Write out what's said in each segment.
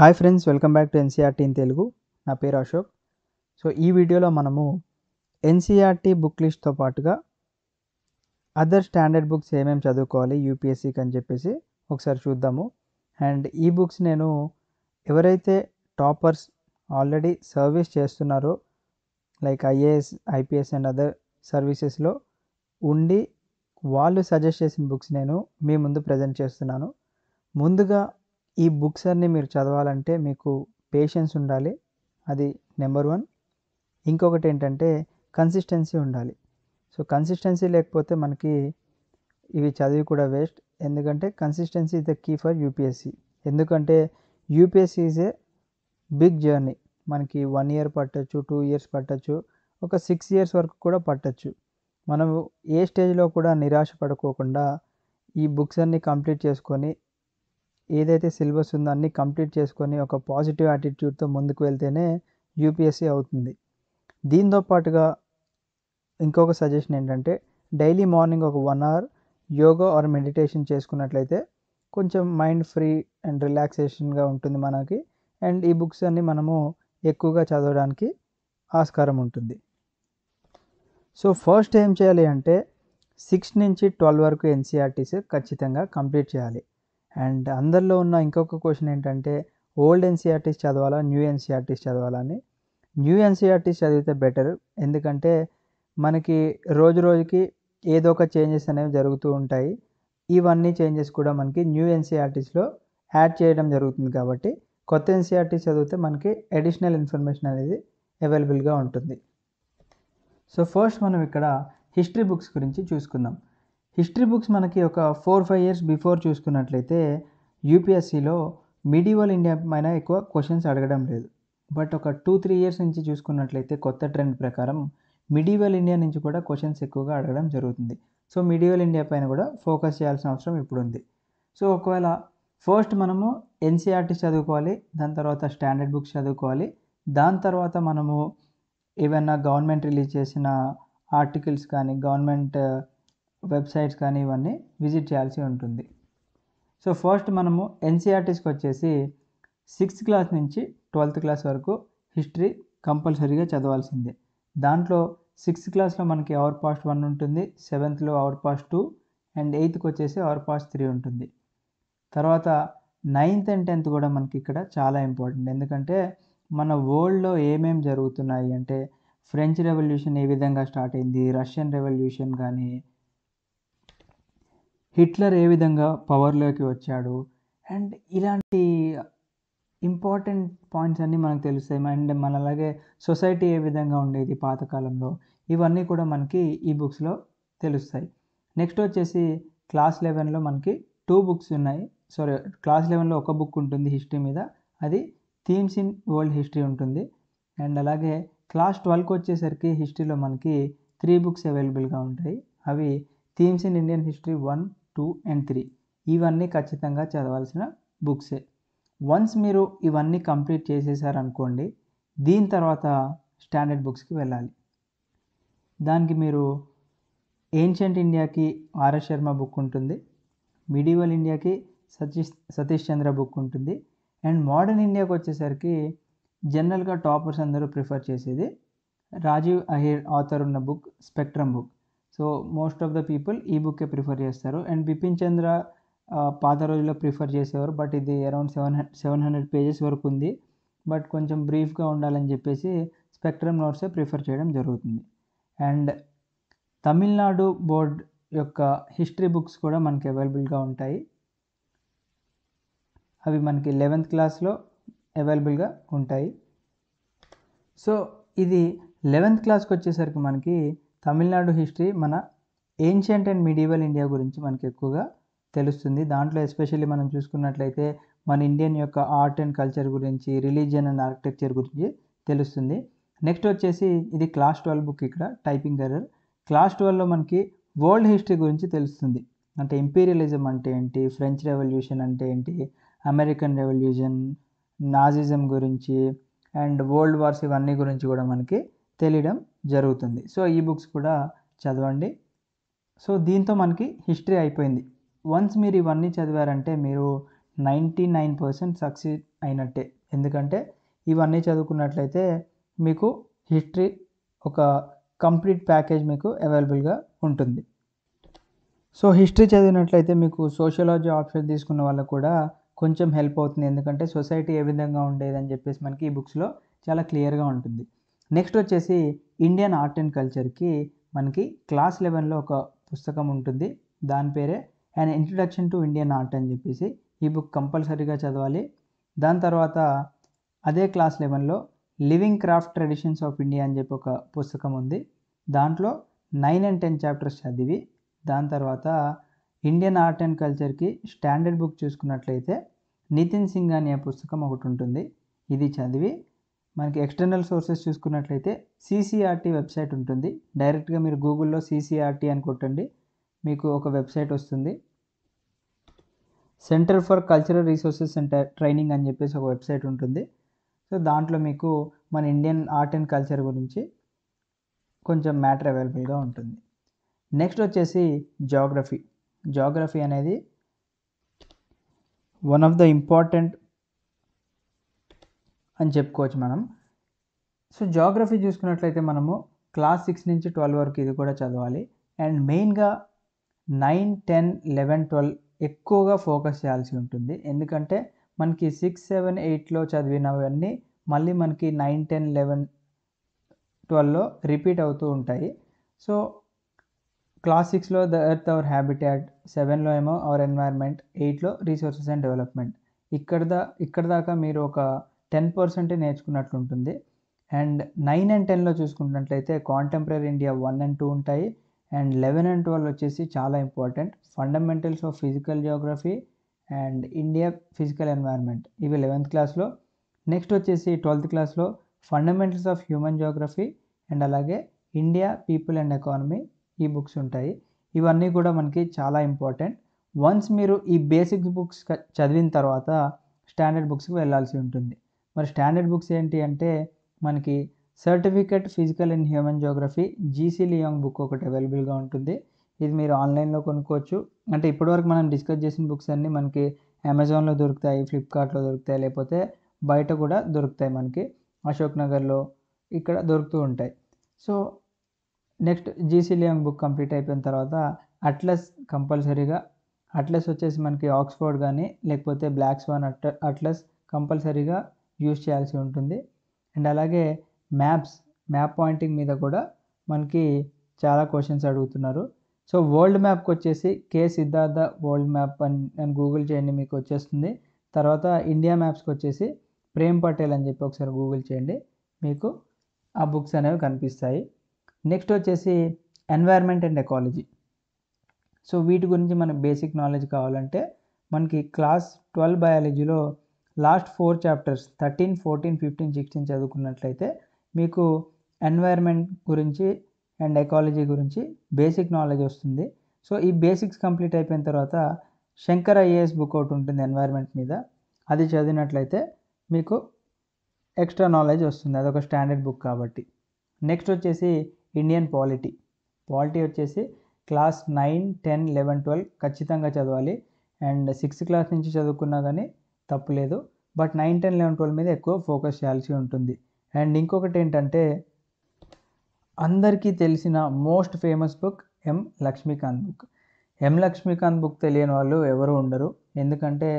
hi friends welcome back to NCERT in Telugu నా పేరు Ashok so ఈ వీడియోలో మనము ఎన్సీఆర్టీ బుక్ లిస్ట్తో పాటుగా అదర్ స్టాండర్డ్ బుక్స్ ఏమేమి చదువుకోవాలి యూపీఎస్సీకి అని చెప్పేసి ఒకసారి చూద్దాము అండ్ ఈ బుక్స్ నేను ఎవరైతే టాపర్స్ ఆల్రెడీ సర్వీస్ చేస్తున్నారో like IAS IPS and other సర్వీసెస్లో ఉండి వాళ్ళు సజెస్ట్ చేసిన బుక్స్ నేను మీ ముందు ప్రజెంట్ చేస్తున్నాను ముందుగా ఈ బుక్స్ అన్నీ మీరు చదవాలంటే మీకు పేషెన్స్ ఉండాలి అది నెంబర్ వన్ ఇంకొకటి ఏంటంటే కన్సిస్టెన్సీ ఉండాలి సో కన్సిస్టెన్సీ లేకపోతే మనకి ఇవి చదివి కూడా వేస్ట్ ఎందుకంటే consistency the key for UPSC ఎందుకంటే UPSC is a big journey మనకి వన్ ఇయర్ పట్టచ్చు టూ ఇయర్స్ పట్టచ్చు ఒక సిక్స్ ఇయర్స్ వరకు కూడా పట్టచ్చు మనం ఏ స్టేజ్లో కూడా నిరాశ పడుకోకుండా ఈ బుక్స్ అన్నీ కంప్లీట్ చేసుకొని ఏదైతే సిలబస్ ఉందో అన్నీ కంప్లీట్ చేసుకొని ఒక పాజిటివ్ యాటిట్యూడ్తో ముందుకు వెళ్తేనే యూపీఎస్సీ అవుతుంది దీంతో పాటుగా ఇంకొక సజెషన్ ఏంటంటే డైలీ మార్నింగ్ ఒక one hour yoga or meditation చేసుకున్నట్లయితే కొంచెం మైండ్ ఫ్రీ అండ్ రిలాక్సేషన్గా ఉంటుంది మనకి అండ్ ఈ బుక్స్ అన్ని మనము ఎక్కువగా చదవడానికి ఆస్కారం ఉంటుంది సో ఫస్ట్ ఏం చేయాలి అంటే సిక్స్ నుంచి ట్వెల్వ్ వరకు ఎన్సీఆర్టీస్ ఖచ్చితంగా కంప్లీట్ చేయాలి అండ్ అందరిలో ఉన్న ఇంకొక క్వశ్చన్ ఏంటంటే ఓల్డ్ ఎన్సీఆర్టీస్ చదవాలా న్యూ ఎన్సీఆర్టీస్ చదవాలా అని న్యూ ఎన్సీఆర్టీస్ చదివితే బెటర్ ఎందుకంటే మనకి రోజు రోజుకి ఏదో ఒక చేంజెస్ అనేవి జరుగుతూ ఉంటాయి ఇవన్నీ చేంజెస్ కూడా మనకి న్యూ ఎన్సీఆర్టీస్లో యాడ్ చేయడం జరుగుతుంది కాబట్టి కొత్త ఎన్సీఆర్టీస్ చదివితే మనకి అడిషనల్ ఇన్ఫర్మేషన్ అనేది అవైలబుల్గా ఉంటుంది సో ఫస్ట్ మనం ఇక్కడ హిస్టరీ బుక్స్ గురించి చూసుకుందాం హిస్టరీ బుక్స్ మనకి ఒక ఫోర్ ఫైవ్ ఇయర్స్ బిఫోర్ చూసుకున్నట్లయితే యూపీఎస్సీలో మిడివల్ ఇండియా పైన ఎక్కువ క్వశ్చన్స్ అడగడం లేదు బట్ ఒక టూ త్రీ ఇయర్స్ నుంచి చూసుకున్నట్లయితే కొత్త ట్రెండ్ ప్రకారం మిడివల్ ఇండియా నుంచి కూడా క్వశ్చన్స్ ఎక్కువగా అడగడం జరుగుతుంది సో మిడివల్ ఇండియా పైన కూడా ఫోకస్ చేయాల్సిన అవసరం ఇప్పుడు ఉంది సో ఒకవేళ ఫస్ట్ మనము ఎన్సీఆర్టీ చదువుకోవాలి దాని తర్వాత స్టాండర్డ్ బుక్స్ చదువుకోవాలి దాని తర్వాత మనము ఏవైనా గవర్నమెంట్ రిలీజ్ చేసిన ఆర్టికల్స్ కానీ గవర్నమెంట్ వెబ్సైట్స్ కానీ ఇవన్నీ విజిట్ చేయాల్సి ఉంటుంది సో ఫస్ట్ మనము ఎన్సీఆర్టీస్కి వచ్చేసి సిక్స్త్ క్లాస్ నుంచి ట్వెల్త్ క్లాస్ వరకు హిస్టరీ కంపల్సరీగా చదవాల్సిందే దాంట్లో సిక్స్త్ క్లాస్లో మనకి అవర్ పాస్ట్ వన్ ఉంటుంది సెవెంత్లో అవర్ పాస్ట్ టూ అండ్ ఎయిత్కి వచ్చేసి అవర్ పాస్ట్ త్రీ ఉంటుంది తర్వాత నైన్త్ అండ్ టెన్త్ కూడా మనకి ఇక్కడ చాలా ఇంపార్టెంట్ ఎందుకంటే మన వరల్డ్లో ఏమేమి జరుగుతున్నాయి అంటే ఫ్రెంచ్ రెవల్యూషన్ ఏ విధంగా స్టార్ట్ అయింది రష్యన్ రెవల్యూషన్ కానీ హిట్లర్ ఏ విధంగా పవర్లోకి వచ్చాడు అండ్ ఇలాంటి ఇంపార్టెంట్ పాయింట్స్ అన్నీ మనకు తెలుస్తాయి అండ్ మన అలాగే సొసైటీ ఏ విధంగా ఉండేది పాతకాలంలో ఇవన్నీ కూడా మనకి ఈ బుక్స్లో తెలుస్తాయి నెక్స్ట్ వచ్చేసి క్లాస్ లెవెన్లో మనకి టూ బుక్స్ ఉన్నాయి సారీ క్లాస్ లెవెన్లో ఒక బుక్ ఉంటుంది హిస్టరీ మీద అది థీమ్స్ ఇన్ వరల్డ్ హిస్టరీ ఉంటుంది అండ్ అలాగే క్లాస్ ట్వెల్వ్కి వచ్చేసరికి హిస్టరీలో మనకి త్రీ బుక్స్ అవైలబుల్గా ఉంటాయి అవి themes in Indian history one two and three ఇవన్నీ ఖచ్చితంగా చదవాల్సిన బుక్సే వన్స్ మీరు ఇవన్నీ కంప్లీట్ చేసేసారనుకోండి దీని తర్వాత స్టాండర్డ్ బుక్స్కి వెళ్ళాలి దానికి మీరు ఏన్షియంట్ ఇండియాకి ఆర్ఎస్ శర్మ బుక్ ఉంటుంది మిడివల్ ఇండియాకి సతీష్ సతీష్ చంద్ర బుక్ ఉంటుంది అండ్ మోడర్న్ ఇండియాకి వచ్చేసరికి జనరల్గా టాపర్స్ అందరూ ప్రిఫర్ చేసేది రాజీవ్ అహిర్ ఆథర్ ఉన్న book spectrum book so most of the people ఈ బుక్కే ప్రిఫర్ చేస్తారు అండ్ బిపిన్ చంద్ర పాత రోజుల్లో ప్రిఫర్ చేసేవారు బట్ ఇది around seven seven hundred pages వరకు ఉంది బట్ కొంచెం బ్రీఫ్గా ఉండాలని చెప్పేసి స్పెక్ట్రమ్ నోట్సే ప్రిఫర్ చేయడం జరుగుతుంది అండ్ తమిళనాడు బోర్డ్ యొక్క హిస్టరీ బుక్స్ కూడా మనకి అవైలబుల్గా ఉంటాయి అవి మనకి లెవెంత్ క్లాస్లో అవైలబుల్గా ఉంటాయి సో ఇది లెవెంత్ క్లాస్కి వచ్చేసరికి మనకి తమిళనాడు హిస్టరీ మన ఏన్షియంట్ అండ్ మిడివల్ ఇండియా గురించి మనకి ఎక్కువగా తెలుస్తుంది దాంట్లో ఎస్పెషల్లీ మనం చూసుకున్నట్లయితే మన ఇండియన్ యొక్క ఆర్ట్ అండ్ కల్చర్ గురించి రిలీజియన్ అండ్ ఆర్కిటెక్చర్ గురించి తెలుస్తుంది నెక్స్ట్ వచ్చేసి ఇది క్లాస్ ట్వెల్వ్ బుక్ ఇక్కడ టైపింగ్ ఎర్రర్ క్లాస్ ట్వెల్వ్లో మనకి వరల్డ్ హిస్టరీ గురించి తెలుస్తుంది అంటే ఇంపీరియలిజం అంటే ఏంటి ఫ్రెంచ్ రెవల్యూషన్ అంటే ఏంటి అమెరికన్ రెవల్యూషన్ నాజిజం గురించి అండ్ వరల్డ్ వార్స్ ఇవన్నీ గురించి కూడా మనకి తెలియడం జరుగుతుంది సో ఈ బుక్స్ కూడా చదవండి సో దీంతో మనకి హిస్టరీ అయిపోయింది వన్స్ మీరు ఇవన్నీ చదివారంటే మీరు నైంటీ నైన్ పర్సెంట్ సక్సెస్ అయినట్టే ఎందుకంటే ఇవన్నీ చదువుకున్నట్లయితే మీకు హిస్టరీ ఒక కంప్లీట్ ప్యాకేజ్ మీకు అవైలబుల్గా ఉంటుంది సో హిస్టరీ చదివినట్లయితే మీకు సోషియాలజీ ఆప్షన్ తీసుకున్న వాళ్ళకు కూడా కొంచెం హెల్ప్ అవుతుంది ఎందుకంటే సొసైటీ ఏ విధంగా ఉండేదని చెప్పేసి మనకి ఈ బుక్స్లో చాలా క్లియర్గా ఉంటుంది నెక్స్ట్ వచ్చేసి ఇండియన్ ఆర్ట్ అండ్ కల్చర్కి మనకి క్లాస్ లెవెన్లో ఒక పుస్తకం ఉంటుంది దాని పేరే and introduction to Indian art అని చెప్పేసి ఈ బుక్ కంపల్సరీగా చదవాలి దాని తర్వాత అదే క్లాస్ లెవెన్లో living craft traditions of India అని చెప్పి ఒక పుస్తకం ఉంది దాంట్లో నైన్ అండ్ టెన్ చాప్టర్స్ చదివి దాని తర్వాత ఇండియన్ ఆర్ట్ అండ్ కల్చర్కి స్టాండర్డ్ బుక్ చూసుకున్నట్లయితే నితిన్ సింగ్ అనే పుస్తకం ఒకటి ఉంటుంది ఇది చదివి మనకి ఎక్స్టర్నల్ సోర్సెస్ చూసుకున్నట్లయితే సిసిఆర్టీ వెబ్సైట్ ఉంటుంది డైరెక్ట్గా మీరు గూగుల్లో సిసిఆర్టీ అని కొట్టండి మీకు ఒక వెబ్సైట్ వస్తుంది centre for cultural resources and training అని చెప్పేసి ఒక వెబ్సైట్ ఉంటుంది సో దాంట్లో మీకు మన ఇండియన్ ఆర్ట్ అండ్ కల్చర్ గురించి కొంచెం మ్యాటర్ అవైలబుల్గా ఉంటుంది నెక్స్ట్ వచ్చేసి జాగ్రఫీ జాగ్రఫీ అనేది వన్ ఆఫ్ ద ఇంపార్టెంట్ అని చెప్పుకోవచ్చు మనం సో జాగ్రఫీ చూసుకున్నట్లయితే మనము క్లాస్ సిక్స్ నుంచి ట్వెల్వ్ వరకు ఇది కూడా చదవాలి అండ్ మెయిన్గా నైన్ టెన్ లెవెన్ ట్వెల్వ్ ఎక్కువగా ఫోకస్ చేయాల్సి ఉంటుంది ఎందుకంటే మనకి సిక్స్ సెవెన్ ఎయిట్లో చదివినవన్నీ మళ్ళీ మనకి నైన్ టెన్ లెవెన్ ట్వెల్వ్లో రిపీట్ అవుతూ ఉంటాయి సో క్లాస్ సిక్స్లో ద ఎర్త్ అవర్ హ్యాబిటాట్ సెవెన్లో ఏమో అవర్ ఎన్వైర్న్మెంట్ ఎయిట్లో రీసోర్సెస్ అండ్ డెవలప్మెంట్ ఇక్కడ దా ఇక్కడ దాకా మీరు ఒక టెన్ పర్సెంటే నేర్చుకున్నట్లు ఉంటుంది అండ్ నైన్ అండ్ టెన్లో చూసుకున్నట్లయితే contemporary India one and two ఉంటాయి అండ్ లెవెన్ అండ్ ట్వెల్వ్ వచ్చేసి చాలా important fundamentals of physical geography and India physical environment ఇవి లెవెన్త్ క్లాస్లో నెక్స్ట్ వచ్చేసి ట్వెల్త్ క్లాస్లో fundamentals of human geography and అలాగే ఇండియా పీపుల్ అండ్ ఎకానమీ ఈ బుక్స్ ఉంటాయి ఇవన్నీ కూడా మనకి చాలా ఇంపార్టెంట్ వన్స్ మీరు ఈ బేసిక్ బుక్స్ చదివిన తర్వాత స్టాండర్డ్ బుక్స్కి వెళ్ళాల్సి ఉంటుంది మరి స్టాండర్డ్ బుక్స్ ఏంటి అంటే మనకి certificate physical and human geography G C Leong book ఒకటి అవైలబుల్గా ఉంటుంది ఇది మీరు ఆన్లైన్లో కొనుక్కోవచ్చు అంటే ఇప్పటివరకు మనం డిస్కస్ చేసిన బుక్స్ అన్నీ మనకి అమెజాన్లో దొరుకుతాయి ఫ్లిప్కార్ట్లో దొరుకుతాయి లేకపోతే బయట కూడా దొరుకుతాయి మనకి అశోక్ నగర్లో ఇక్కడ దొరుకుతూ ఉంటాయి so next G C Leong book complete అయిపోయిన తర్వాత అట్లస్ కంపల్సరీగా అట్లస్ వచ్చేసి మనకి ఆక్స్ఫోర్డ్ కానీ లేకపోతే బ్లాక్స్ వన్ అట్ అట్లస్ కంపల్సరీగా యూజ్ చేయాల్సి ఉంటుంది అండ్ అలాగే మ్యాప్స్ మ్యాప్ పాయింటింగ్ మీద కూడా మనకి చాలా క్వశ్చన్స్ అడుగుతున్నారు సో వరల్డ్ మ్యాప్కి వచ్చేసి కే సిద్ధార్థ వరల్డ్ మ్యాప్ అని అని గూగుల్ చేయండి మీకు వచ్చేస్తుంది తర్వాత ఇండియా మ్యాప్స్కి వచ్చేసి ప్రేమ్ పటేల్ అని చెప్పి ఒకసారి గూగుల్ చేయండి మీకు ఆ బుక్స్ అనేవి కనిపిస్తాయి నెక్స్ట్ వచ్చేసి ఎన్వైర్న్మెంట్ అండ్ ఎకాలజీ సో వీటి గురించి మనకు బేసిక్ నాలెడ్జ్ కావాలంటే మనకి క్లాస్ ట్వెల్వ్ బయాలజీలో last four chapters thirteen fourteen fifteen sixteen చదువుకున్నట్లయితే మీకు ఎన్వైర్న్మెంట్ గురించి అండ్ ఎకాలజీ గురించి బేసిక్ నాలెడ్జ్ వస్తుంది సో ఈ బేసిక్స్ కంప్లీట్ అయిపోయిన తర్వాత శంకర్ ఐఏఎస్ బుక్ ఒకటి ఉంటుంది ఎన్వైర్న్మెంట్ మీద అది చదివినట్లయితే మీకు ఎక్స్ట్రా నాలెడ్జ్ వస్తుంది అదొక స్టాండర్డ్ బుక్ కాబట్టి నెక్స్ట్ వచ్చేసి ఇండియన్ పాలిటీ పాలిటీ వచ్చేసి class nine ten eleven twelve ఖచ్చితంగా చదవాలి అండ్ సిక్స్త్ క్లాస్ నుంచి చదువుకున్నా కానీ తప్పులేదు but nine ten eleven twelve మీద ఎక్కువ ఫోకస్ చేయాల్సి ఉంటుంది అండ్ ఇంకొకటి ఏంటంటే అందరికీ తెలిసిన most famous book M Laxmikanth book M Laxmikanth book తెలియని వాళ్ళు ఎవరు ఉండరు ఎందుకంటే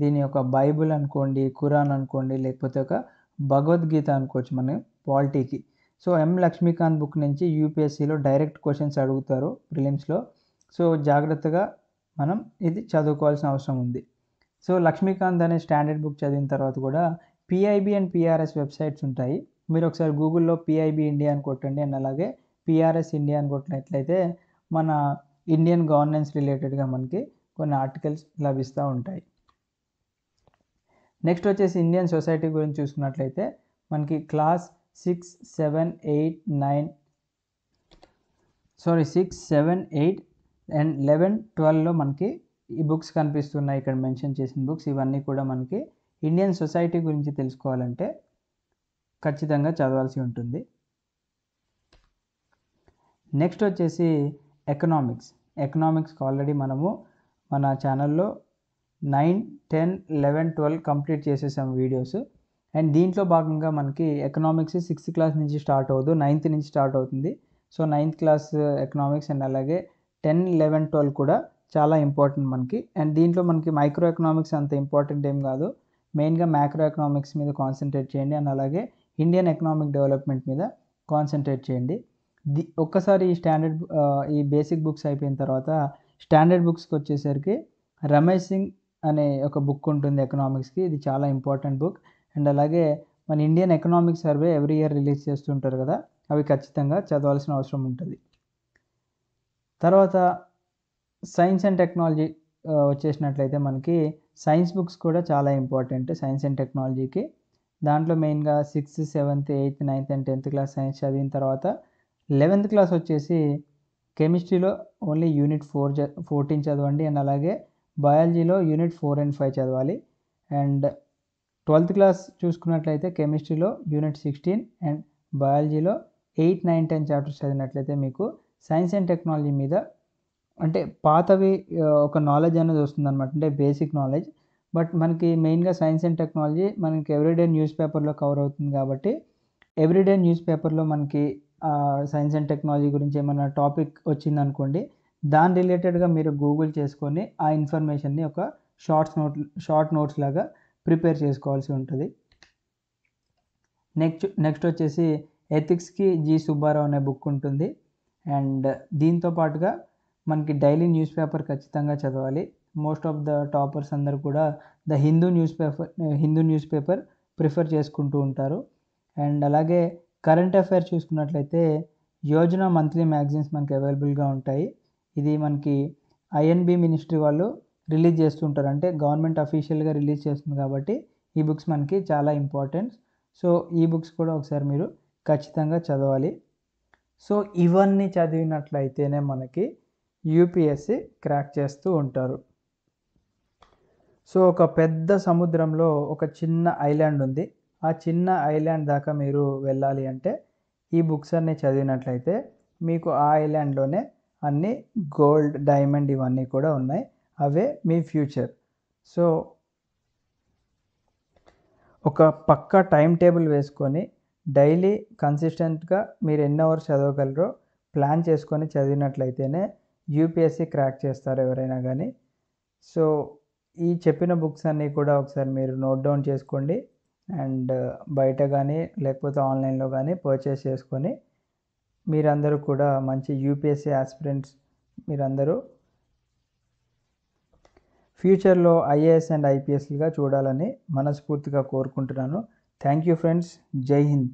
దీని యొక్క బైబుల్ అనుకోండి ఖురాన్ అనుకోండి లేకపోతే ఒక భగవద్గీత అనుకోవచ్చు మనం పాలిటీకి సో ఎం లక్ష్మీకాంత్ బుక్ నుంచి యూపీఎస్సీలో డైరెక్ట్ క్వశ్చన్స్ అడుగుతారు ప్రిలిమ్స్లో సో జాగ్రత్తగా మనం ఇది చదువుకోవాల్సిన అవసరం ఉంది సో లక్ష్మీకాంత్ అనే స్టాండర్డ్ బుక్ చదివిన తర్వాత కూడా పిఐబి అండ్ పిఆర్ఎస్ వెబ్సైట్స్ ఉంటాయి మీరు ఒకసారి గూగుల్లో పిఐబి ఇండియా అని కొట్టండి అండ్ అలాగే పిఆర్ఎస్ ఇండియా అని కొట్టినట్లయితే మన ఇండియన్ గవర్నెన్స్ రిలేటెడ్గా మనకి కొన్ని ఆర్టికల్స్ లభిస్తూ ఉంటాయి నెక్స్ట్ వచ్చేసి ఇండియన్ సొసైటీ గురించి చూసుకున్నట్లయితే మనకి class six seven eight nine sorry six seven eight and eleven ట్వెల్వ్లో మనకి ఈ బుక్స్ కనిపిస్తున్నాయి ఇక్కడ మెన్షన్ చేసిన బుక్స్ ఇవన్నీ కూడా మనకి ఇండియన్ సొసైటీ గురించి తెలుసుకోవాలంటే ఖచ్చితంగా చదవాల్సి ఉంటుంది నెక్స్ట్ వచ్చేసి ఎకనామిక్స్ ఎకనామిక్స్కి ఆల్రెడీ మనము మన ఛానల్లో nine ten eleven twelve complete చేసేసాం వీడియోస్ అండ్ దీంట్లో భాగంగా మనకి ఎకనామిక్స్ సిక్స్త్ క్లాస్ నుంచి స్టార్ట్ అవ్వదు నైన్త్ నుంచి స్టార్ట్ అవుతుంది so ninth class economics and అలాగే టెన్ లెవెన్ ట్వెల్వ్ కూడా చాలా ఇంపార్టెంట్ మనకి అండ్ దీంట్లో మనకి మైక్రో ఎకనామిక్స్ అంత ఇంపార్టెంట్ ఏం కాదు మెయిన్గా మ్యాక్రో ఎకనామిక్స్ మీద కాన్సన్ట్రేట్ చేయండి అండ్ అలాగే ఇండియన్ ఎకనామిక్ డెవలప్మెంట్ మీద కాన్సన్ట్రేట్ చేయండి ది ఒక్కసారి ఈ స్టాండర్డ్ ఈ బేసిక్ బుక్స్ అయిపోయిన తర్వాత స్టాండర్డ్ బుక్స్కి వచ్చేసరికి రమేష్ సింగ్ అనే ఒక బుక్ ఉంటుంది ఎకనామిక్స్కి ఇది చాలా ఇంపార్టెంట్ బుక్ అండ్ అలాగే మన Indian economic survey every year release చేస్తుంటారు కదా అవి ఖచ్చితంగా చదవాల్సిన అవసరం ఉంటుంది తర్వాత సైన్స్ అండ్ టెక్నాలజీ వచ్చేసినట్లయితే మనకి సైన్స్ బుక్స్ కూడా చాలా ఇంపార్టెంట్ సైన్స్ అండ్ టెక్నాలజీకి దాంట్లో మెయిన్గా sixth seventh eighth ninth and tenth class science చదివిన తర్వాత లెవెన్త్ క్లాస్ వచ్చేసి కెమిస్ట్రీలో ఓన్లీ యూనిట్ ఫోర్ ఫోర్టీన్ చదవండి అండ్ అలాగే బయాలజీలో యూనిట్ ఫోర్ అండ్ ఫైవ్ చదవాలి అండ్ ట్వెల్త్ క్లాస్ చూసుకున్నట్లయితే కెమిస్ట్రీలో యూనిట్ సిక్స్టీన్ అండ్ బయాలజీలో ఎయిట్ నైన్ టెన్ చాప్టర్స్ చదివినట్లయితే మీకు సైన్స్ అండ్ టెక్నాలజీ మీద అంటే పాతవి ఒక నాలెడ్జ్ అనేది వస్తుంది అనమాట అంటే బేసిక్ నాలెడ్జ్ బట్ మనకి మెయిన్గా సైన్స్ అండ్ టెక్నాలజీ మనకి ఎవ్రీడే న్యూస్ పేపర్లో కవర్ అవుతుంది కాబట్టి ఎవ్రీడే న్యూస్ పేపర్లో మనకి సైన్స్ అండ్ టెక్నాలజీ గురించి ఏమైనా టాపిక్ వచ్చిందనుకోండి దాని రిలేటెడ్గా మీరు గూగుల్ చేసుకొని ఆ ఇన్ఫర్మేషన్ని ఒక షార్ట్స్ నోట్ షార్ట్ నోట్స్ లాగా ప్రిపేర్ చేసుకోవాల్సి ఉంటుంది నెక్స్ట్ నెక్స్ట్ వచ్చేసి ఎథిక్స్కి జి సుబ్బారావు అనే బుక్ ఉంటుంది అండ్ దీంతో పాటుగా మనకి డైలీ న్యూస్ పేపర్ ఖచ్చితంగా చదవాలి మోస్ట్ ఆఫ్ ద టాపర్స్ అందరు కూడా the Hindu newspaper Hindu newspaper prefer చేసుకుంటూ ఉంటారు అండ్ అలాగే కరెంట్ అఫైర్ చూసుకున్నట్లయితే యోజన మంత్లీ మ్యాగజైన్స్ మనకి అవైలబుల్గా ఉంటాయి ఇది మనకి ఐఎన్బి మినిస్ట్రీ వాళ్ళు రిలీజ్ చేస్తుంటారు అంటే గవర్నమెంట్ అఫీషియల్గా రిలీజ్ చేస్తుంది కాబట్టి ఈ బుక్స్ మనకి చాలా ఇంపార్టెంట్ సో ఈ బుక్స్ కూడా ఒకసారి మీరు ఖచ్చితంగా చదవాలి సో ఇవన్నీ చదివినట్లయితేనే మనకి యూపీఎస్సి క్రాక్ చేస్తూ ఉంటారు సో ఒక పెద్ద సముద్రంలో ఒక చిన్న ఐలాండ్ ఉంది ఆ చిన్న ఐలాండ్ దాకా మీరు వెళ్ళాలి అంటే ఈ బుక్స్ అన్నీ చదివినట్లయితే మీకు ఆ ఐలాండ్లోనే అన్ని గోల్డ్ డైమండ్ ఇవన్నీ కూడా ఉన్నాయి అవే మీ ఫ్యూచర్ సో ఒక పక్క టైం టేబుల్ వేసుకొని డైలీ కన్సిస్టెంట్గా మీరు ఎన్ని అవర్స్ చదవగలరో ప్లాన్ చేసుకొని చదివినట్లయితేనే యూపీఎస్సి క్రాక్ చేస్తారు ఎవరైనా కానీ సో ఈ చెప్పిన బుక్స్ అన్నీ కూడా ఒకసారి మీరు నోట్ డౌన్ చేసుకోండి అండ్ బయట కానీ లేకపోతే ఆన్లైన్లో కానీ పర్చేస్ చేసుకొని మీరందరూ కూడా మంచి యూపీఎస్సీ ఆస్పిరెంట్స్ మీరందరూ ఫ్యూచర్లో ఐఏఎస్ అండ్ ఐపీఎస్లుగా చూడాలని మనస్ఫూర్తిగా కోరుకుంటున్నాను థ్యాంక్ యూ ఫ్రెండ్స్ జై హింద్